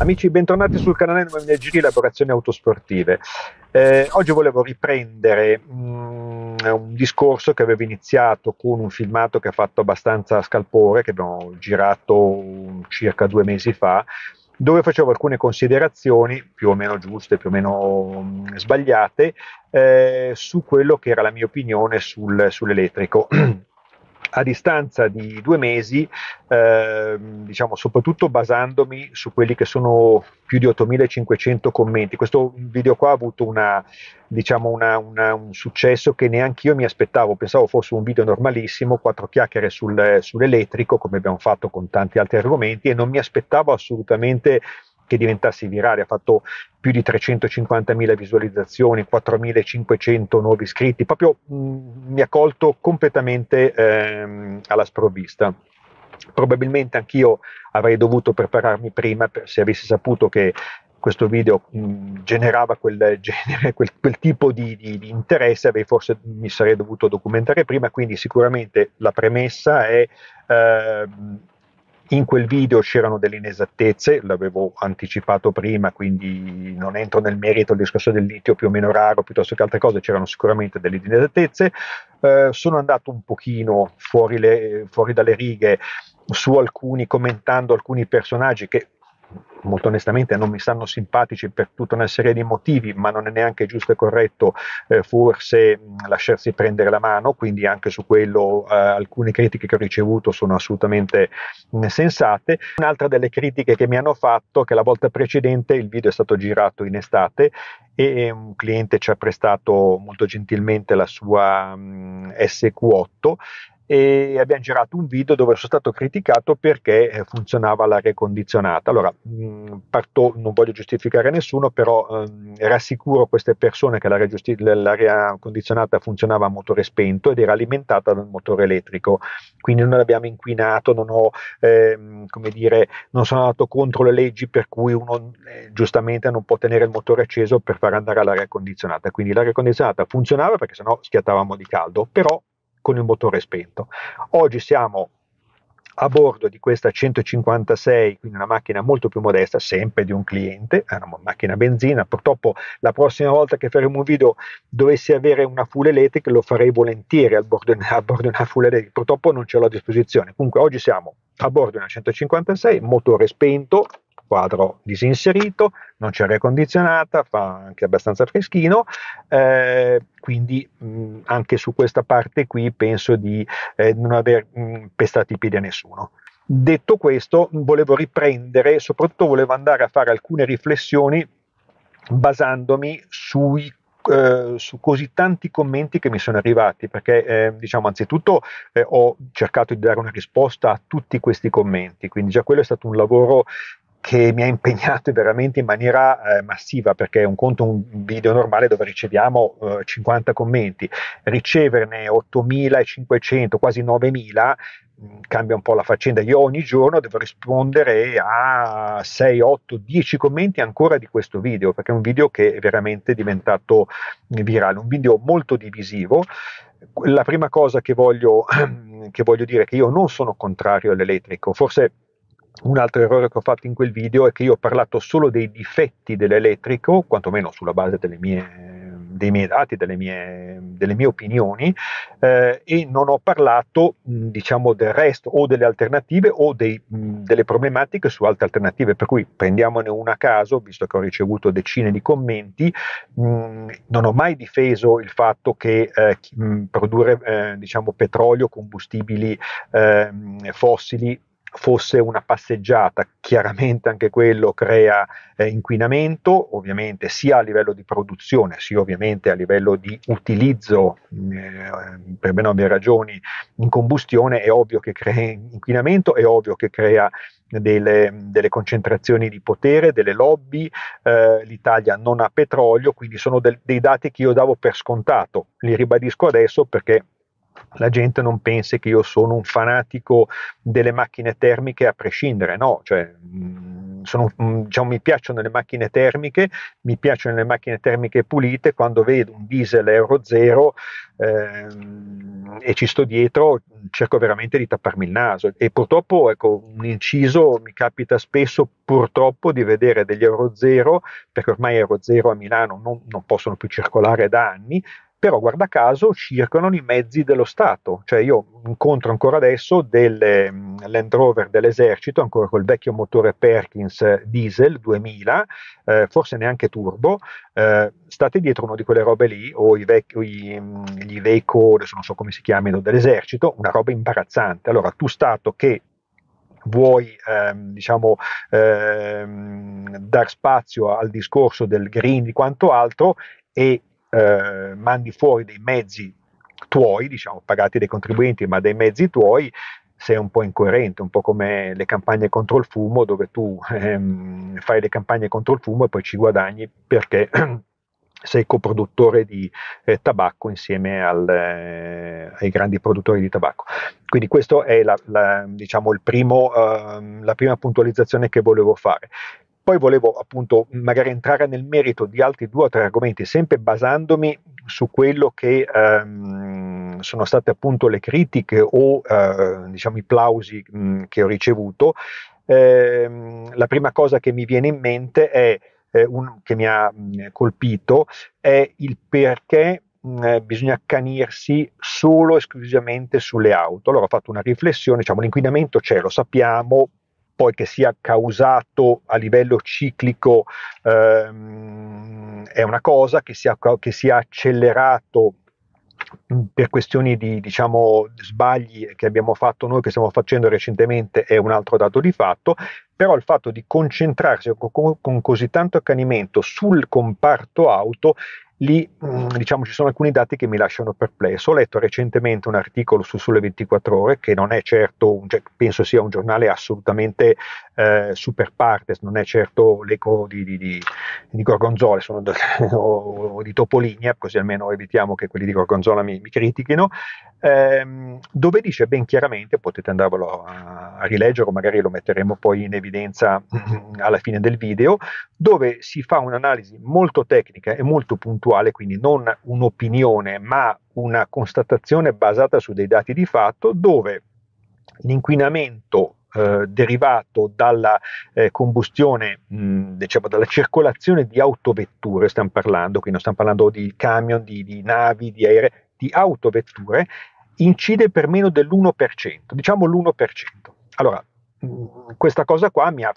Amici, bentornati sul canale MNG Elaborazioni Autosportive. Eh, oggi volevo riprendere mh, mm, un discorso che avevo iniziato con un filmato che ha fatto abbastanza scalpore, che abbiamo girato circa due mesi fa, dove facevo alcune considerazioni più o meno giuste, più o meno mh, mm, sbagliate, eh, su quello che era la mia opinione sul, sull'elettrico. a distanza di due mesi, eh, diciamo soprattutto basandomi su quelli che sono più di 8500 commenti. Questo video qua ha avuto una, diciamo una, una, un successo che neanche io mi aspettavo, pensavo fosse un video normalissimo, quattro chiacchiere sul, sull'elettrico come abbiamo fatto con tanti altri argomenti e non mi aspettavo assolutamente che diventasse virale, ha fatto più di 350.000 visualizzazioni, 4.500 nuovi iscritti, proprio mh, mi ha colto completamente ehm, alla sprovvista. Probabilmente anch'io avrei dovuto prepararmi prima per, se avessi saputo che questo video mh, generava quel genere, quel, quel tipo di, di, di interesse, beh, forse mi sarei dovuto documentare prima, quindi sicuramente la premessa è eh, in quel video c'erano delle inesattezze, l'avevo anticipato prima, quindi non entro nel merito del discorso del litio più o meno raro, piuttosto che altre cose, c'erano sicuramente delle inesattezze. Eh, sono andato un pochino fuori, le, fuori dalle righe su alcuni, commentando alcuni personaggi che molto onestamente non mi stanno simpatici per tutta una serie di motivi, ma non è neanche giusto e corretto eh, forse mm, lasciarsi prendere la mano, quindi anche su quello eh, alcune critiche che ho ricevuto sono assolutamente mm, sensate. Un'altra delle critiche che mi hanno fatto è che la volta precedente il video è stato girato in estate e eh, un cliente ci ha prestato molto gentilmente la sua mh, mm, SQ8 e abbiamo girato un video dove sono stato criticato perché eh, funzionava l'aria condizionata. Allora, mh, mm, parto, non voglio giustificare nessuno, però mh, ehm, rassicuro queste persone che l'aria, giusti- l'aria, condizionata funzionava a motore spento ed era alimentata dal motore elettrico, quindi non l'abbiamo inquinato, non, ho, eh, dire, non sono andato contro le leggi per cui uno eh, giustamente non può tenere il motore acceso per far andare l'aria condizionata. Quindi l'aria condizionata funzionava perché sennò schiattavamo di caldo, però con il motore spento. Oggi siamo a bordo di questa 156, quindi una macchina molto più modesta, sempre di un cliente, è una macchina benzina. Purtroppo la prossima volta che faremo un video dovessi avere una full electric lo farei volentieri a bordo, a bordo di una full electric, purtroppo non ce l'ho a disposizione. Comunque oggi siamo a bordo di una 156, motore spento, quadro disinserito, non c'è aria condizionata, fa anche abbastanza freschino, eh, quindi mh, anche su questa parte qui penso di eh, non aver mh, pestato i piedi a nessuno. Detto questo, volevo riprendere, soprattutto volevo andare a fare alcune riflessioni basandomi sui eh, su così tanti commenti che mi sono arrivati, perché eh, diciamo anzitutto eh, ho cercato di dare una risposta a tutti questi commenti, quindi già quello è stato un lavoro che mi ha impegnato veramente in maniera eh, massiva, perché un conto, un video normale dove riceviamo eh, 50 commenti, riceverne 8.500, quasi 9.000, mm, cambia un po' la faccenda. Io ogni giorno devo rispondere a 6, 8, 10 commenti ancora di questo video, perché è un video che è veramente diventato virale, un video molto divisivo. La prima cosa che voglio, che voglio dire è che io non sono contrario all'elettrico, forse un altro errore che ho fatto in quel video è che io ho parlato solo dei difetti dell'elettrico, quantomeno sulla base mie, dei miei dati, delle mie, delle mie opinioni, eh, e non ho parlato diciamo, del resto o delle alternative o dei, mh, delle problematiche su altre alternative. Per cui prendiamone una a caso, visto che ho ricevuto decine di commenti, mh, non ho mai difeso il fatto che eh, mh, produrre eh, diciamo, petrolio, combustibili ehm, fossili fosse una passeggiata, chiaramente anche quello crea eh, inquinamento, ovviamente sia a livello di produzione, sia ovviamente a livello di utilizzo, mm, eh, per ben ovvie ragioni, in combustione, è ovvio che crea inquinamento, è ovvio che crea delle, delle concentrazioni di potere, delle lobby, eh, l'Italia non ha petrolio, quindi sono del, dei dati che io davo per scontato, li ribadisco adesso perché la gente non pensi che io sono un fanatico delle macchine termiche a prescindere, no, cioè, mm, sono, mm, diciamo, mi piacciono le macchine termiche, mi piacciono le macchine termiche pulite, quando vedo un diesel Euro 0 ehm, e ci sto dietro cerco veramente di tapparmi il naso e purtroppo ecco un inciso mi capita spesso purtroppo di vedere degli Euro 0 perché ormai Euro 0 a Milano non, non possono più circolare da anni però guarda caso circolano i mezzi dello Stato, cioè io incontro ancora adesso delle Land Rover dell'esercito, ancora col vecchio motore Perkins eh, diesel 2000, eh, forse neanche turbo, eh, state dietro uno di quelle robe lì, o i vec- gli veicoli, adesso non so come si chiamino, dell'esercito, una roba imbarazzante. Allora tu Stato che vuoi ehm, diciamo, ehm, dar spazio al discorso del green e quanto altro e eh, mandi fuori dei mezzi tuoi, diciamo, pagati dai contribuenti, ma dei mezzi tuoi, sei un po' incoerente, un po' come le campagne contro il fumo, dove tu ehm, fai le campagne contro il fumo e poi ci guadagni perché sei coproduttore di eh, tabacco insieme al, eh, ai grandi produttori di tabacco. Quindi questa è la, la, diciamo, primo, eh, la prima puntualizzazione che volevo fare. Poi volevo appunto magari entrare nel merito di altri due o tre argomenti, sempre basandomi su quello che ehm, sono state appunto le critiche o eh, diciamo i plausi mh, che ho ricevuto. Eh, la prima cosa che mi viene in mente è eh, un, che mi ha mh, colpito è il perché mh, bisogna accanirsi solo esclusivamente sulle auto. Allora ho fatto una riflessione, diciamo l'inquinamento c'è, lo sappiamo, poi che sia causato a livello ciclico ehm, è una cosa, che sia, che sia accelerato per questioni di diciamo, sbagli che abbiamo fatto noi, che stiamo facendo recentemente, è un altro dato di fatto, però il fatto di concentrarsi con, con così tanto accanimento sul comparto auto lì mm, diciamo, ci sono alcuni dati che mi lasciano perplesso. Ho letto recentemente un articolo su sulle 24 Ore, che non è certo, un, cioè, penso sia un giornale assolutamente eh, super partes, non è certo l'eco di, di, di, di Gorgonzola da, o, o, di Topolinia, così almeno evitiamo che quelli di Gorgonzola mi, mi critichino, ehm, dove dice ben chiaramente, potete andarvelo a, a rileggere o magari lo metteremo poi in evidenza alla fine del video, dove si fa un'analisi molto tecnica e molto puntuale concettuale, quindi non un'opinione, ma una constatazione basata su dei dati di fatto, dove l'inquinamento eh, derivato dalla eh, combustione, mh, diciamo dalla circolazione di autovetture, stiamo parlando, quindi non stiamo parlando di camion, di, di navi, di aerei, di autovetture, incide per meno dell'1%, diciamo l'1%. Allora, mh, questa cosa qua mi ha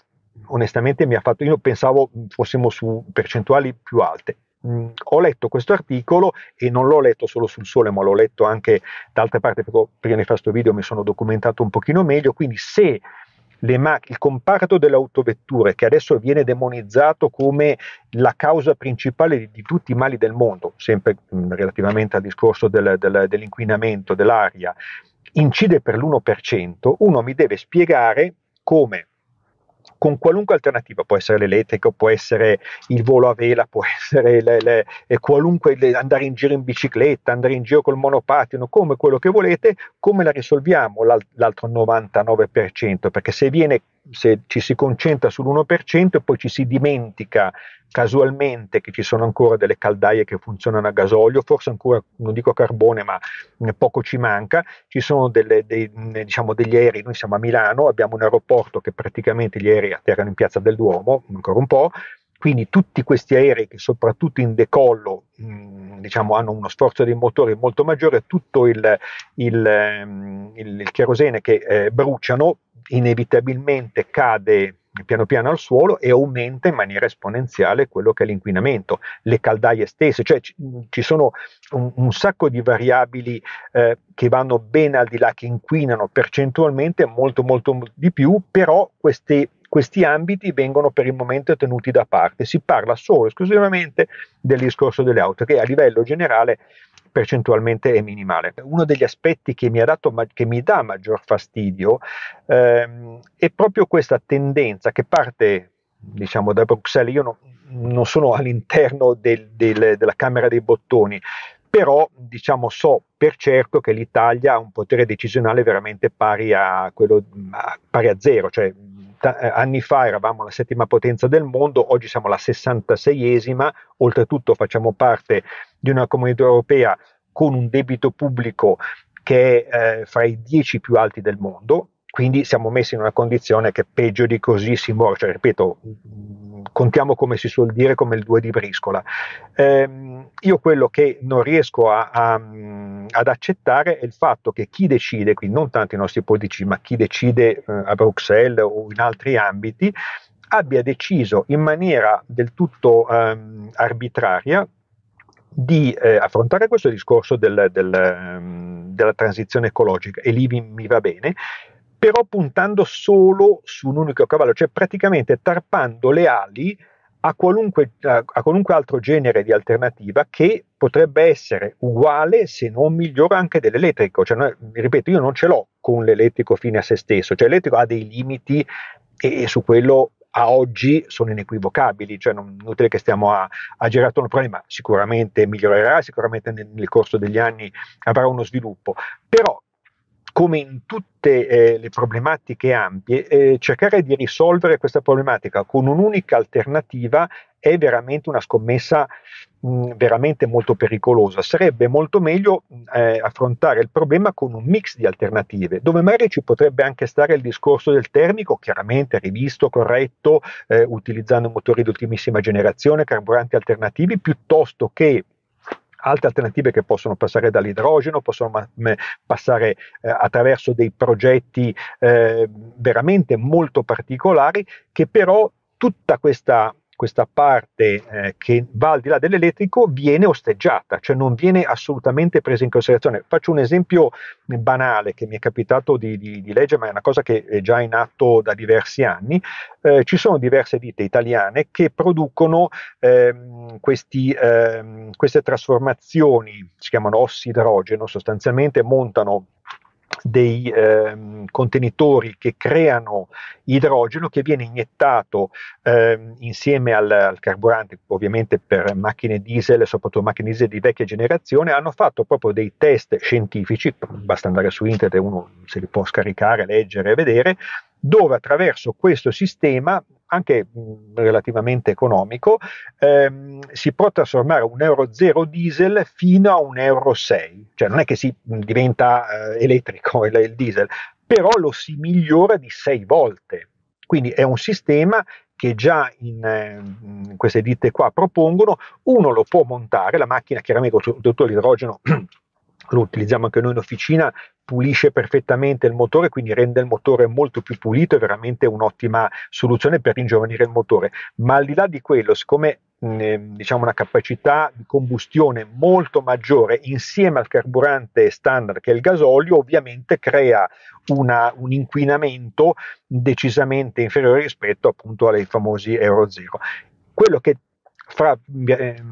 onestamente mi ha fatto, io pensavo fossimo su percentuali più alte mh, mm, ho letto questo articolo e non l'ho letto solo sul sole, ma l'ho letto anche da altre parti, però prima di fare questo video mi sono documentato un pochino meglio, quindi se Mac- il comparto delle autovetture che adesso viene demonizzato come la causa principale di, di tutti i mali del mondo, sempre mh, mm, relativamente al discorso del, del, dell'inquinamento dell'aria, incide per l'1%, uno mi deve spiegare come con qualunque alternativa, può essere l'elettrico, può essere il volo a vela, può essere le, le, eh, qualunque andare in giro in bicicletta, andare in giro col monopattino, come quello che volete, come la risolviamo l'al- l'altro 99%? Perché se, viene, se ci si concentra sull'1% e poi ci si dimentica casualmente che ci sono ancora delle caldaie che funzionano a gasolio, forse ancora, non dico carbone, ma poco ci manca, ci sono delle, dei, diciamo degli aerei, noi siamo a Milano, abbiamo un aeroporto che praticamente gli aerei atterrano in piazza del Duomo, ancora un po', quindi tutti questi aerei che soprattutto in decollo mh, diciamo, hanno uno sforzo dei motori molto maggiore, tutto il, il, il, il cherosene che eh, bruciano inevitabilmente cade piano piano al suolo e aumenta in maniera esponenziale quello che è l'inquinamento, le caldaie stesse, cioè ci sono un, un sacco di variabili eh, che vanno ben al di là, che inquinano percentualmente molto molto, molto di più, però queste questi ambiti vengono per il momento tenuti da parte, si parla solo e esclusivamente del discorso delle auto che a livello generale percentualmente è minimale. Uno degli aspetti che mi, ha dato, che mi dà maggior fastidio ehm, è proprio questa tendenza che parte diciamo da Bruxelles, io no, non sono all'interno del, del, della Camera dei Bottoni, però diciamo, so per certo che l'Italia ha un potere decisionale veramente pari a, quello, pari a zero, cioè ta- eh, anni fa eravamo la settima potenza del mondo, oggi siamo la 66esima, oltretutto facciamo parte di una comunità europea con un debito pubblico che è eh, fra i 10 più alti del mondo, quindi siamo messi in una condizione che peggio di così si muore, cioè ripeto, contiamo come si suol dire come il 2 di briscola. Eh, io quello che non riesco a, a, ad accettare è il fatto che chi decide, quindi non tanto i nostri politici, ma chi decide eh, a Bruxelles o in altri ambiti, abbia deciso in maniera del tutto ehm, arbitraria di eh, affrontare questo discorso del, del, ehm, della transizione ecologica e lì mi, mi va bene però puntando solo su un unico cavallo, cioè praticamente tarpando le ali a qualunque, a, a qualunque, altro genere di alternativa che potrebbe essere uguale se non migliore anche dell'elettrico. Cioè, ripeto, io non ce l'ho con l'elettrico fine a se stesso, cioè l'elettrico ha dei limiti e, e su quello a oggi sono inequivocabili, cioè non è inutile che stiamo a, a girare attorno al problema, sicuramente migliorerà, sicuramente nel, nel corso degli anni avrà uno sviluppo, però come in tutte eh, le problematiche ampie, eh, cercare di risolvere questa problematica con un'unica alternativa è veramente una scommessa mh, mm, veramente molto pericolosa. Sarebbe molto meglio mm, eh, affrontare il problema con un mix di alternative, dove magari ci potrebbe anche stare il discorso del termico, chiaramente rivisto, corretto, eh, utilizzando motori di ultimissima generazione, carburanti alternativi, piuttosto che altre alternative che possono passare dall'idrogeno, possono ma- passare eh, attraverso dei progetti eh, veramente molto particolari che però tutta questa questa parte eh, che va al di là dell'elettrico viene osteggiata, cioè non viene assolutamente presa in considerazione. Faccio un esempio mm, banale che mi è capitato di, di, di leggere, ma è una cosa che è già in atto da diversi anni. Eh, ci sono diverse ditte italiane che producono ehm, questi, ehm, queste trasformazioni, si chiamano ossidrogeno, sostanzialmente montano dei ehm, contenitori che creano idrogeno che viene iniettato ehm, insieme al, al, carburante, ovviamente per macchine diesel, soprattutto macchine diesel di vecchia generazione, hanno fatto proprio dei test scientifici, basta andare su internet e uno se li può scaricare, leggere e vedere, dove attraverso questo sistema anche relativamente economico, ehm, si può trasformare un euro 0 diesel fino a un euro 6, cioè non è che si diventa eh, elettrico il, il diesel, però lo si migliora di 6 volte. Quindi è un sistema che già in, in, ehm, queste ditte qua propongono, uno lo può montare, la macchina chiaramente con tutto l'idrogeno lo utilizziamo anche noi in officina, pulisce perfettamente il motore, quindi rende il motore molto più pulito, è veramente un'ottima soluzione per ringiovanire il motore. Ma al di là di quello, siccome ehm, diciamo una capacità di combustione molto maggiore insieme al carburante standard che è il gasolio ovviamente crea una, un inquinamento decisamente inferiore rispetto appunto ai famosi Euro 0 quello che fra, eh,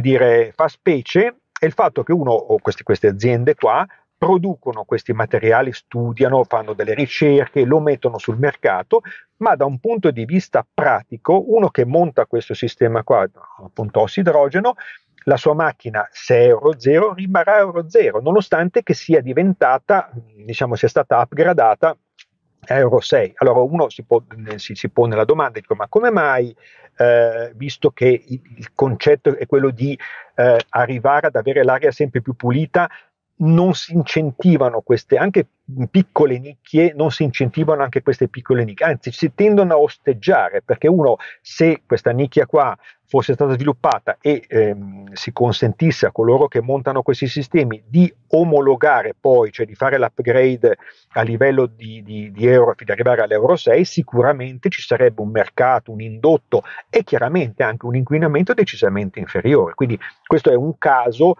dire, fa specie è il fatto che uno o questi, queste aziende qua producono questi materiali, studiano, fanno delle ricerche, lo mettono sul mercato, ma da un punto di vista pratico, uno che monta questo sistema qua, appunto ossidrogeno, la sua macchina, se è euro zero, rimarrà euro zero, nonostante che sia diventata, diciamo, sia stata upgradata Euro 6. Allora uno si, può, si, si pone la domanda, dico, ma come mai, eh, visto che il, il, concetto è quello di eh, arrivare ad avere l'aria sempre più pulita, non si incentivano queste, anche piccole nicchie, non si incentivano anche queste piccole nicchie, anzi si tendono a osteggiare perché uno se questa nicchia qua fosse stata sviluppata e ehm, si consentisse a coloro che montano questi sistemi di omologare poi, cioè di fare l'upgrade a livello di, di, di euro, di arrivare all'euro 6, sicuramente ci sarebbe un mercato, un indotto e chiaramente anche un inquinamento decisamente inferiore. Quindi questo è un caso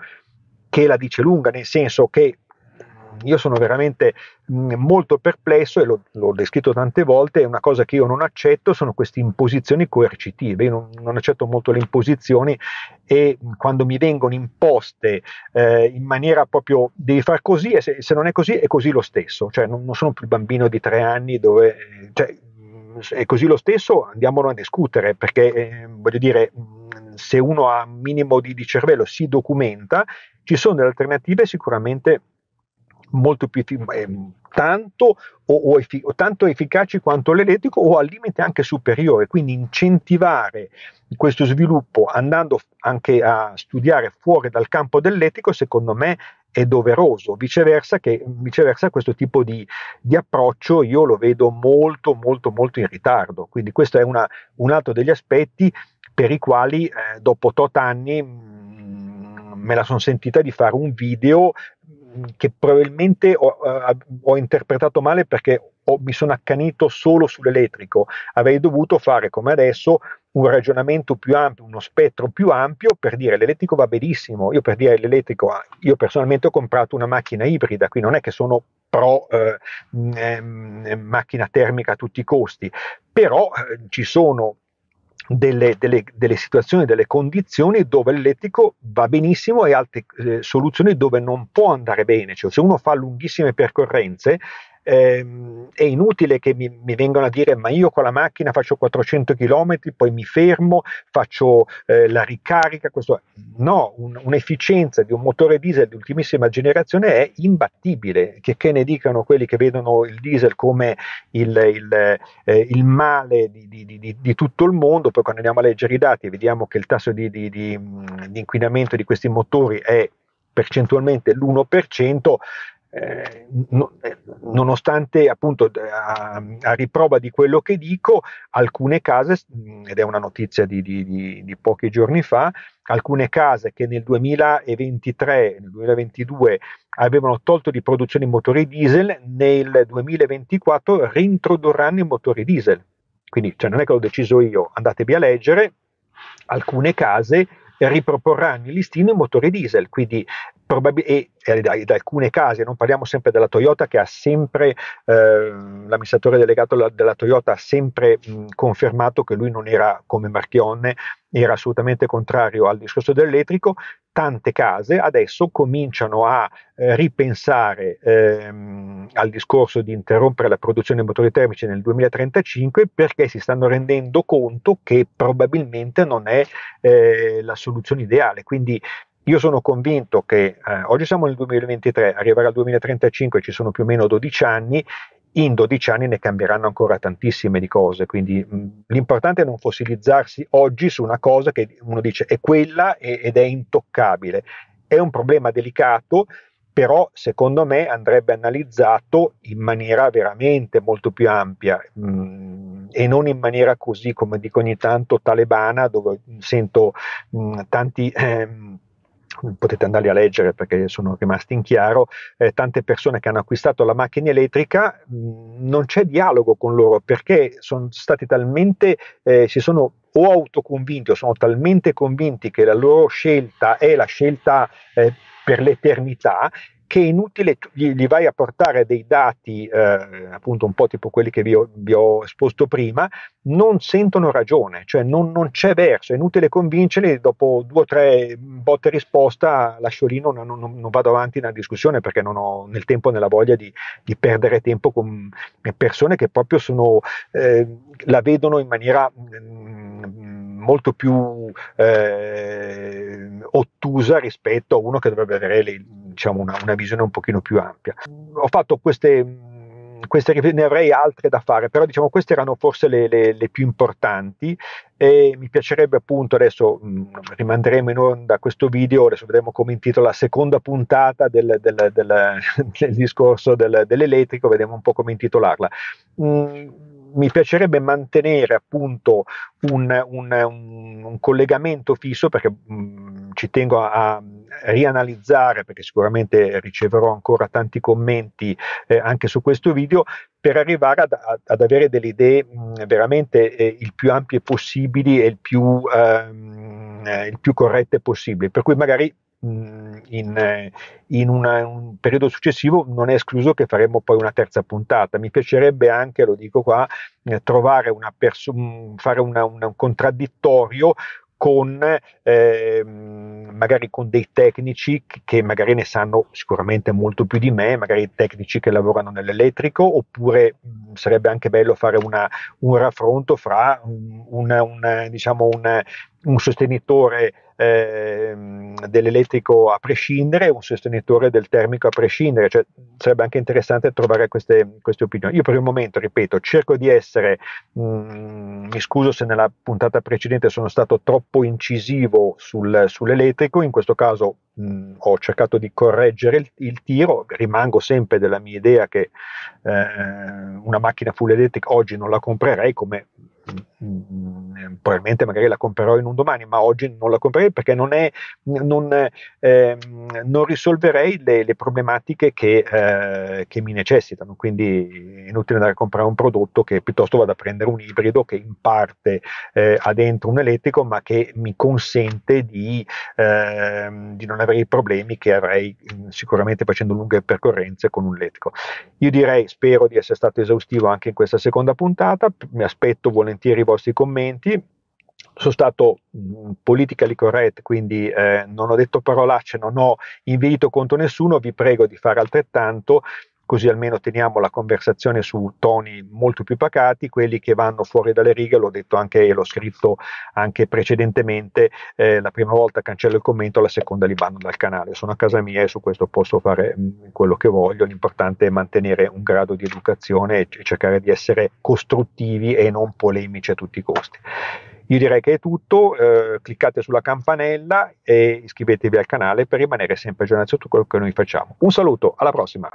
che la dice lunga, nel senso che io sono veramente mm, molto perplesso e l'ho, l'ho, descritto tante volte, è una cosa che io non accetto, sono queste imposizioni coercitive, io non, non accetto molto le imposizioni e quando mi vengono imposte eh, in maniera proprio devi far così e se, se, non è così è così lo stesso, cioè non, non sono più bambino di tre anni dove... Cioè, è così lo stesso, andiamolo a discutere, perché eh, voglio dire, se uno ha un minimo di, di cervello si documenta, ci sono delle alternative sicuramente molto più eh, tanto o, o, effi- o, tanto efficaci quanto l'elettrico o al limite anche superiore, quindi incentivare questo sviluppo andando anche a studiare fuori dal campo dell'elettrico secondo me è doveroso, viceversa, che, viceversa questo tipo di, di, approccio io lo vedo molto molto molto in ritardo, quindi questo è una, un altro degli aspetti per i quali eh, dopo tot anni mh, mm, me la sono sentita di fare un video mm, che probabilmente ho, uh, ho interpretato male perché ho, mi sono accanito solo sull'elettrico, avrei dovuto fare come adesso un ragionamento più ampio, uno spettro più ampio per dire l'elettrico va benissimo, io per dire l'elettrico, ah, io personalmente ho comprato una macchina ibrida, qui non è che sono pro eh, eh, macchina termica a tutti i costi, però eh, ci sono delle, delle, delle, situazioni, delle condizioni dove l'elettrico va benissimo e altre eh, soluzioni dove non può andare bene. Cioè, se uno fa lunghissime percorrenze, ehm, è inutile che mi, mi, vengano a dire ma io con la macchina faccio 400 km, poi mi fermo, faccio eh, la ricarica. Questo. No, un, un'efficienza di un motore diesel di ultimissima generazione è imbattibile, che, che ne dicano quelli che vedono il diesel come il, il, eh, il male di, di, di, di, tutto il mondo, poi quando andiamo a leggere i dati vediamo che il tasso di, inquinamento di questi motori è percentualmente l'1%, eh, eh, nonostante appunto a, a, riprova di quello che dico, alcune case, mhmm, ed è una notizia di, di, di, di pochi giorni fa, alcune case che nel 2023 nel 2022 avevano tolto di produzione i motori diesel, nel 2024 reintrodurranno i motori diesel. Quindi cioè, non è che l'ho deciso io, andatevi a leggere, alcune case riproporranno in listino motori diesel, quindi probab- e, e da, da, alcune case, non parliamo sempre della Toyota che ha sempre, eh, l'amministratore delegato della, della, Toyota ha sempre mh, confermato che lui non era come Marchionne, era assolutamente contrario al discorso dell'elettrico, tante case adesso cominciano a eh, ripensare ehm, al discorso di interrompere la produzione dei motori termici nel 2035 perché si stanno rendendo conto che probabilmente non è eh, la soluzione ideale. Quindi io sono convinto che eh, oggi siamo nel 2023, arriverà al 2035, ci sono più o meno 12 anni in 12 anni ne cambieranno ancora tantissime di cose, quindi mh, l'importante è non fossilizzarsi oggi su una cosa che uno dice è quella e, ed è intoccabile. È un problema delicato, però secondo me andrebbe analizzato in maniera veramente molto più ampia mh, e non in maniera così, come dico ogni tanto, talebana, dove sento mh, tanti... Ehm, potete andarli a leggere perché sono rimasti in chiaro, eh, tante persone che hanno acquistato la macchina elettrica, mh, non c'è dialogo con loro perché sono stati talmente, eh, si sono o autoconvinti o sono talmente convinti che la loro scelta è la scelta eh, per l'eternità che è inutile, gli, gli, vai a portare dei dati, eh, appunto un po' tipo quelli che vi ho, vi ho esposto prima, non sentono ragione, cioè non, non, c'è verso, è inutile convincerli, dopo due o tre botte risposta lascio lì, non, non, non vado avanti nella discussione perché non ho nel tempo né la voglia di, di, perdere tempo con persone che proprio sono, eh, la vedono in maniera... Mm, mm molto più eh, ottusa rispetto a uno che dovrebbe avere le, diciamo, una, una, visione un pochino più ampia. Ho fatto queste queste, ne avrei altre da fare, però diciamo queste erano forse le, le, le più importanti e mi piacerebbe appunto adesso mh, mm, rimanderemo in onda questo video, adesso vedremo come intitola la seconda puntata del, del, del, del discorso dell'elettrico, vedremo un po' come intitolarla. Mh, mm, mi piacerebbe mantenere appunto un, un, un, un collegamento fisso perché mh, mm, ci tengo a, a, rianalizzare perché sicuramente riceverò ancora tanti commenti eh, anche su questo video per arrivare ad, ad, avere delle idee mh, mm, veramente eh, il più ampie possibili e il più, ehm, eh, il più corrette possibili per cui magari Mm, in, eh, in una, un periodo successivo non è escluso che faremo poi una terza puntata. Mi piacerebbe anche, lo dico qua, eh, trovare una perso- mm, fare una, una, un contraddittorio con eh, magari con dei tecnici che magari ne sanno sicuramente molto più di me, magari tecnici che lavorano nell'elettrico, oppure mh, mm, sarebbe anche bello fare una, un raffronto fra un, una, una, diciamo un sostenitore eh, dell'elettrico a prescindere, un sostenitore del termico a prescindere, cioè, sarebbe anche interessante trovare queste, queste, opinioni. Io per il momento, ripeto, cerco di essere, mh, mm, mi scuso se nella puntata precedente sono stato troppo incisivo sul, sull'elettrico, in questo caso mh, mm, ho cercato di correggere il, il, tiro, rimango sempre della mia idea che eh, una macchina full elettric oggi non la comprerei come mm, Mm, mm, probabilmente magari la comprerò in un domani, ma oggi non la comprerei perché non, è, non, eh, non risolverei le, le problematiche che, eh, che, mi necessitano. Quindi è inutile andare a comprare un prodotto che piuttosto vado a prendere un ibrido che in parte eh, ha dentro un elettrico, ma che mi consente di, ehm, di non avere i problemi che avrei mm, sicuramente facendo lunghe percorrenze con un elettrico. Io direi, spero di essere stato esaustivo anche in questa seconda puntata, mi aspetto volentieri vostri commenti. Sono stato mm, politically correct, quindi eh, non ho detto parolacce, non ho invito contro nessuno, vi prego di fare altrettanto così almeno teniamo la conversazione su toni molto più pacati, quelli che vanno fuori dalle righe, l'ho detto anche e l'ho scritto anche precedentemente, eh, la prima volta cancello il commento, la seconda li vanno dal canale, sono a casa mia e su questo posso fare mm, quello che voglio, l'importante è mantenere un grado di educazione e cercare di essere costruttivi e non polemici a tutti i costi. Io direi che è tutto, eh, cliccate sulla campanella e iscrivetevi al canale per rimanere sempre aggiornati su tutto quello che noi facciamo. Un saluto, alla prossima!